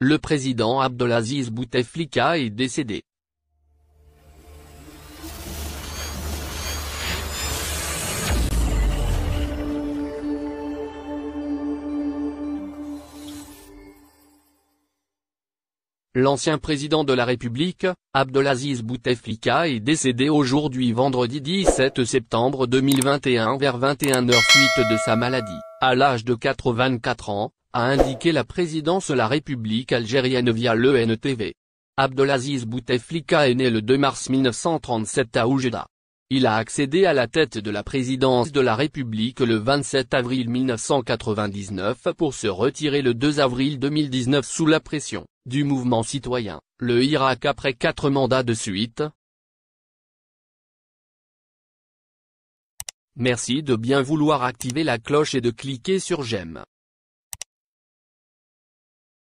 Le président Abdelaziz Bouteflika est décédé. L'ancien président de la République, Abdelaziz Bouteflika est décédé aujourd'hui vendredi 17 septembre 2021 vers 21h suite de sa maladie, à l'âge de 84 ans, a indiqué la présidence de la République algérienne via l'ENTV. Abdelaziz Bouteflika est né le 2 mars 1937 à Oujda. Il a accédé à la tête de la présidence de la République le 27 avril 1999 pour se retirer le 2 avril 2019 sous la pression du mouvement citoyen, le Irak après quatre mandats de suite. Merci de bien vouloir activer la cloche et de cliquer sur j'aime.